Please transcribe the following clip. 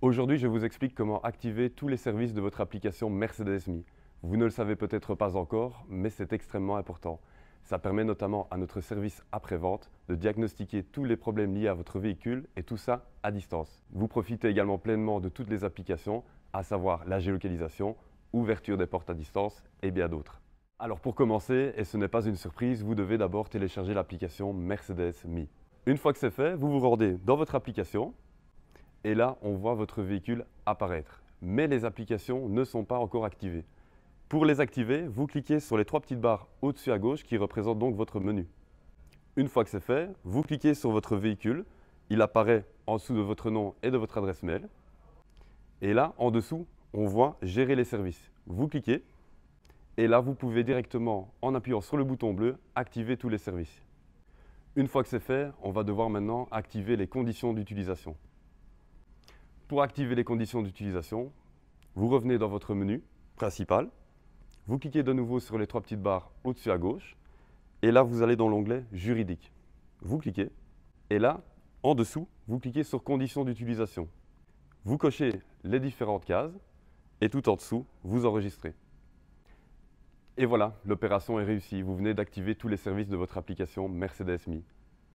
Aujourd'hui, je vous explique comment activer tous les services de votre application Mercedes Me. Vous ne le savez peut-être pas encore, mais c'est extrêmement important. Ça permet notamment à notre service après-vente de diagnostiquer tous les problèmes liés à votre véhicule et tout ça à distance. Vous profitez également pleinement de toutes les applications, à savoir la géolocalisation, ouverture des portes à distance et bien d'autres. Alors pour commencer, et ce n'est pas une surprise, vous devez d'abord télécharger l'application Mercedes Me. Une fois que c'est fait, vous vous rendez dans votre application, et là, on voit votre véhicule apparaître. Mais les applications ne sont pas encore activées. Pour les activer, vous cliquez sur les trois petites barres au-dessus à gauche qui représentent donc votre menu. Une fois que c'est fait, vous cliquez sur votre véhicule, il apparaît en dessous de votre nom et de votre adresse mail. Et là, en dessous, on voit « Gérer les services ». Vous cliquez et là, vous pouvez directement, en appuyant sur le bouton bleu, activer tous les services. Une fois que c'est fait, on va devoir maintenant activer les conditions d'utilisation. Pour activer les conditions d'utilisation, vous revenez dans votre menu principal, vous cliquez de nouveau sur les trois petites barres au-dessus à gauche, et là vous allez dans l'onglet juridique. Vous cliquez, et là, en dessous, vous cliquez sur conditions d'utilisation. Vous cochez les différentes cases, et tout en dessous, vous enregistrez. Et voilà, l'opération est réussie. Vous venez d'activer tous les services de votre application Mercedes-Me.